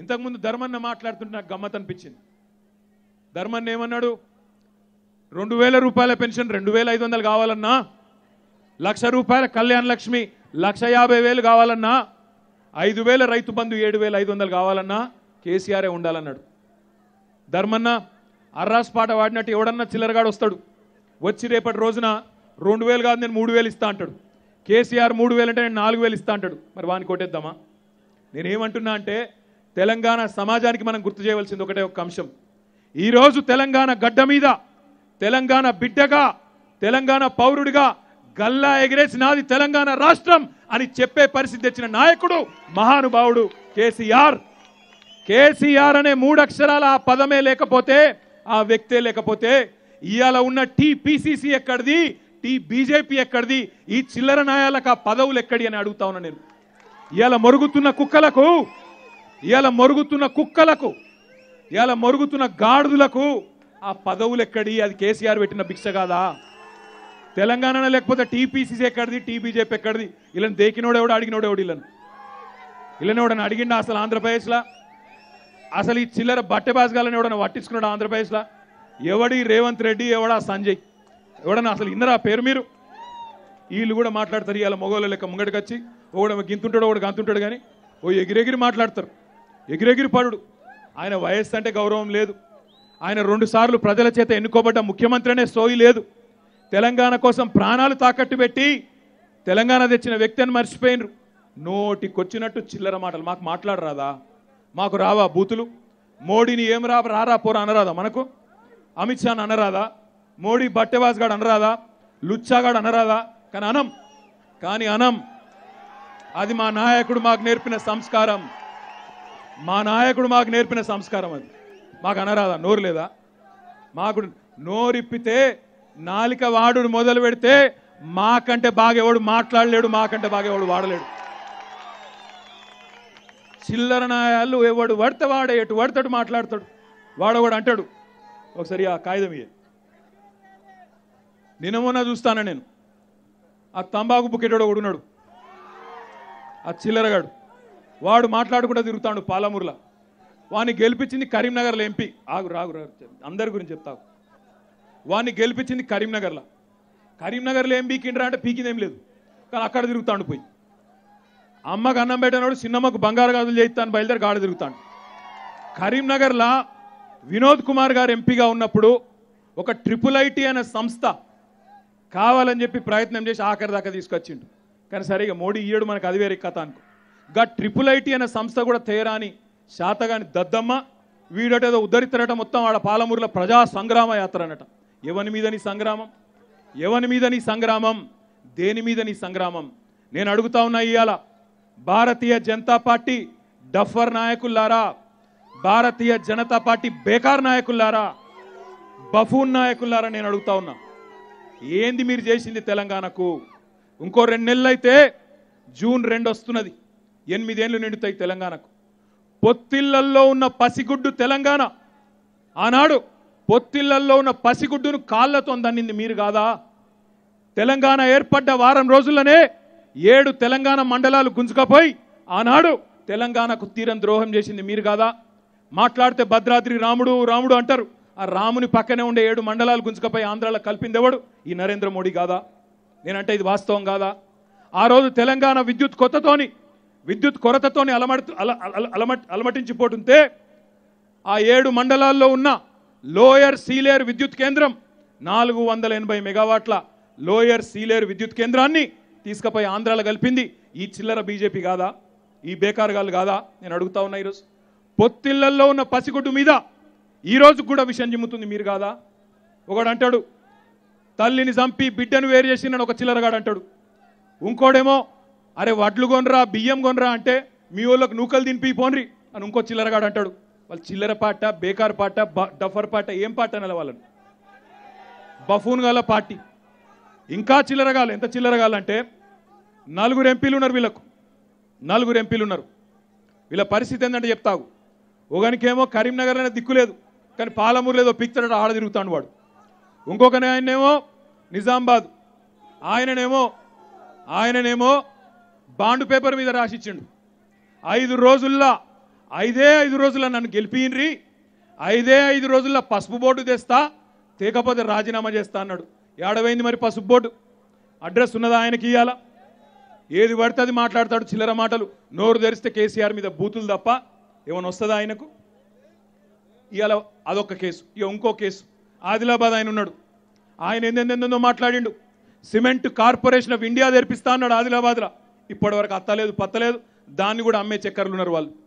ఇంతకుముందు ధర్మన్న మాట్లాడుతుంటే నాకు గమ్మత్ అనిపించింది ధర్మన్న ఏమన్నాడు రెండు వేల రూపాయల పెన్షన్ రెండు వేల ఐదు వందలు కావాలన్నా లక్ష రూపాయల కళ్యాణ లక్ష్మి లక్ష యాభై వేలు కావాలన్నా ఐదు వేల రైతు బంధు ఏడు వేల ఐదు వందలు కావాలన్నా కేసీఆరే ఉండాలన్నాడు ధర్మన్న అర్రాస్ పాట వాడినట్టు ఎవడన్నా చిల్లరగాడు వస్తాడు వచ్చి రేపటి రోజున రెండు వేలు కాదు నేను మూడు వేలు ఇస్తా అంటాడు కేసీఆర్ మూడు వేలు అంటే నేను నాలుగు వేలు ఇస్తా అంటాడు మరి వాని కొట్టేద్దామా నేనేమంటున్నా అంటే తెలంగాణ సమాజానికి మనం గుర్తు చేయవలసింది ఒకటే ఒక అంశం ఈరోజు తెలంగాణ గడ్డ మీద తెలంగాణ బిడ్డగా తెలంగాణ పౌరుడిగా గల్లా ఎగిరేసినది తెలంగాణ రాష్ట్రం అని చెప్పే పరిస్థితి తెచ్చిన నాయకుడు మహానుభావుడు కేసీఆర్ కేసీఆర్ అనే మూడక్షరాల ఆ పదమే లేకపోతే ఆ వ్యక్తే లేకపోతే ఇవాళ ఉన్న టీపీసీసీ ఎక్కడిది టీ బీజేపీ ఎక్కడిది ఈ చిల్లర నాయాలకు ఆ పదవులు ఎక్కడి అని అడుగుతా ఉన్నా నేను ఇవాళ మరుగుతున్న కుక్కలకు ఇవాళ మరుగుతున్న కుక్కలకు ఇవాళ మరుగుతున్న గాడుదులకు ఆ పదవులు ఎక్కడి అది కేసీఆర్ పెట్టిన భిక్ష కాదా తెలంగాణ లేకపోతే టీపీసీసీ ఎక్కడిది టీబీజేపీ ఎక్కడిది ఇలా అడిగినోడు ఎవడు ఇళ్ళను ఇళ్ళని ఎవడని అడిగిండా అసలు ఆంధ్రప్రదేశ్లా అసలు ఈ చిల్లర బట్టె బాసగాలని ఎవడన్నా పట్టించుకున్నాడు ఆంధ్రప్రదేశ్లా ఎవడి రేవంత్ రెడ్డి ఎవడా సంజయ్ ఎవడన్నా అసలు ఇందరా పేరు మీరు వీళ్ళు కూడా మాట్లాడతారు ఇవాళ మొగోళ్ళ లెక్క ముంగడికి వచ్చి ఒకడు గింతుంటాడు ఒకడు గంతుంటాడు కానీ ఓ ఎగిరెగిరి మాట్లాడతారు ఎగిరెగిరి పడుడు ఆయన వయస్సు అంటే గౌరవం లేదు ఆయన రెండుసార్లు ప్రజల చేత ఎన్నుకోబడ్డ ముఖ్యమంత్రి అనే సోయి లేదు తెలంగాణ కోసం ప్రాణాలు తాకట్టు పెట్టి తెలంగాణ తెచ్చిన వ్యక్తి అని మర్చిపోయినరు నోటికొచ్చినట్టు చిల్లర మాటలు మాకు మాట్లాడరాదా మాకు రావా బూతులు మోడీని ఏం రా రారా పోరా అనరాదా మనకు అమిత్ షాని అనరాదా మోడీ బట్టెవాజ్ గాడు అనరాదా లుచ్చాగాడు అనరాదా కానీ అనం కానీ అనం అది మా నాయకుడు మాకు నేర్పిన సంస్కారం మా నాయకుడు మాకు నేర్పిన సంస్కారం అది మాకు అనరాదా నోరు లేదా మాకు నోరిప్పితే నాలిక వాడు మొదలు పెడితే మాకంటే బాగేవాడు మాట్లాడలేడు మాకంటే బాగేవాడు వాడలేడు చిల్లర నాయాలు ఎవడు పడితే వాడే ఎటు పడతాడు మాట్లాడతాడు వాడవాడు అంటాడు ఒకసారి ఆ కాగితం ఇయ్య నినమున చూస్తానా నేను ఆ తంబాకు బుక్కెటోడు ఒకడున్నాడు ఆ చిల్లరగాడు వాడు మాట్లాడకుండా తిరుగుతాడు పాలమూరులో వాడిని గెలిపించింది కరీంనగర్లో ఎంపీ ఆగు రాగు రాగు అందరి గురించి చెప్తావు వాడిని గెలిపించింది కరీంనగర్లో కరీంనగర్లో ఏం పీకిండ్రా అంటే పీకిందేం లేదు కానీ అక్కడ తిరుగుతాడు పోయి అమ్మకు అన్నం పెట్టినప్పుడు సినిమాకు బంగారు గాజులు చేయిస్తాను బయలుదేరి గాడ తిరుగుతాడు కరీంనగర్లో వినోద్ కుమార్ గారు ఎంపీగా ఉన్నప్పుడు ఒక ట్రిపుల్ ఐటీ అనే సంస్థ కావాలని చెప్పి ప్రయత్నం చేసి ఆఖరి దాకా తీసుకొచ్చిండు కానీ సరిగా మోడీ ఈయడు మనకు అది వేరే కథ అనుకో గా ట్రిపుల్ ఐటీ అనే సంస్థ కూడా తేరాని శాతగాని దద్దమ్మ వీడటేదో ఉద్ధరితనట మొత్తం ఆడ పాలమూరులో ప్రజా సంగ్రామ యాత్ర అనట ఎవని మీద నీ సంగ్రామం ఎవని మీద నీ సంగ్రామం దేని మీద నీ సంగ్రామం నేను అడుగుతా ఉన్నా ఇవాళ భారతీయ జనతా పార్టీ డఫర్ నాయకుల్లారా భారతీయ జనతా పార్టీ బేకార్ నాయకుల్లారా బఫూన్ నాయకుల్లారా నేను అడుగుతా ఉన్నా ఏంది మీరు చేసింది తెలంగాణకు ఇంకో రెండు నెలలు అయితే జూన్ రెండు వస్తున్నది ఎనిమిదేళ్ళు నిండుతాయి తెలంగాణకు పొత్తిళ్లల్లో ఉన్న పసిగుడ్డు తెలంగాణ ఆనాడు పొత్తిళ్లల్లో ఉన్న పసిగుడ్డును కాళ్ళతో దన్నింది మీరు కాదా తెలంగాణ ఏర్పడ్డ వారం రోజుల్లోనే ఏడు తెలంగాణ మండలాలు గుంజుకపోయి ఆనాడు తెలంగాణకు తీరం ద్రోహం చేసింది మీరు కాదా మాట్లాడితే భద్రాద్రి రాముడు రాముడు అంటారు ఆ రాముని పక్కనే ఉండే ఏడు మండలాలు గుంజుకపోయి ఆంధ్రాలో కలిపిందేవాడు ఈ నరేంద్ర మోడీ కాదా నేనంటే ఇది వాస్తవం కాదా ఆ రోజు తెలంగాణ విద్యుత్ కొత్తతోని విద్యుత్ కొరతతోనే అలమడు అల అలమటించిపోతుంటే ఆ ఏడు మండలాల్లో ఉన్న లోయర్ సీలేర్ విద్యుత్ కేంద్రం నాలుగు వందల ఎనభై మెగావాట్ల లోయర్ సీలేర్ విద్యుత్ కేంద్రాన్ని తీసుకుపోయి ఆంధ్రాలో కలిపింది ఈ చిల్లర బీజేపీ కాదా ఈ బేకారుగాలు కాదా నేను అడుగుతా ఉన్నా ఈరోజు పొత్తిళ్లల్లో ఉన్న పసిగుడ్డు మీద ఈరోజు కూడా విషయం చిమ్ముతుంది మీరు కాదా ఒకడు అంటాడు తల్లిని చంపి బిడ్డను వేరు చేసిందని ఒక చిల్లరగాడు అంటాడు ఇంకోడేమో అరే వడ్లు కొనరా బియ్యం కొనరా అంటే మీ వాళ్ళకి నూకలు దింపి పోన్రి అని ఇంకో చిల్లరగాడు అంటాడు వాళ్ళు చిల్లర పాట బేకార్ పాట డఫర్ పాట ఏం పాట అనాలి వాళ్ళని బఫూన్ గల పార్టీ ఇంకా చిల్లరగాలి ఎంత చిల్లరగాలంటే నలుగురు ఎంపీలు ఉన్నారు వీళ్ళకు నలుగురు ఎంపీలు ఉన్నారు వీళ్ళ పరిస్థితి ఏంటంటే చెప్తావు ఒకనికేమో కరీంనగర్ అనే దిక్కు లేదు కానీ పాలమూరు లేదో పిక్తాడు ఆడ తిరుగుతాడు వాడు ఆయన ఏమో నిజామాబాద్ ఆయననేమో ఆయననేమో బాండ్ పేపర్ మీద రాసిచ్చిండు ఐదు రోజుల్లో ఐదే ఐదు రోజుల్లో నన్ను గెలిపియినరి ఐదే ఐదు రోజుల్లో పసుపు బోర్డు తెస్తా తేకపోతే రాజీనామా చేస్తా అన్నాడు ఏడవైంది మరి పసుపు బోర్డు అడ్రస్ ఉన్నదా ఆయనకి ఇవ్వాలా ఏది పడుతుంది మాట్లాడతాడు చిల్లర మాటలు నోరు తెరిస్తే కేసీఆర్ మీద బూతులు తప్ప ఏమైనా వస్తుందా ఆయనకు ఇవాళ అదొక కేసు ఇక ఇంకో కేసు ఆదిలాబాద్ ఆయన ఉన్నాడు ఆయన ఎందెందెందో మాట్లాడిండు సిమెంట్ కార్పొరేషన్ ఆఫ్ ఇండియా తెరిపిస్తా అన్నాడు ఆదిలాబాద్లో ఇప్పటివరకు అత్తలేదు పత్తలేదు దాన్ని కూడా అమ్మే చక్కర్లు ఉన్నారు వాళ్ళు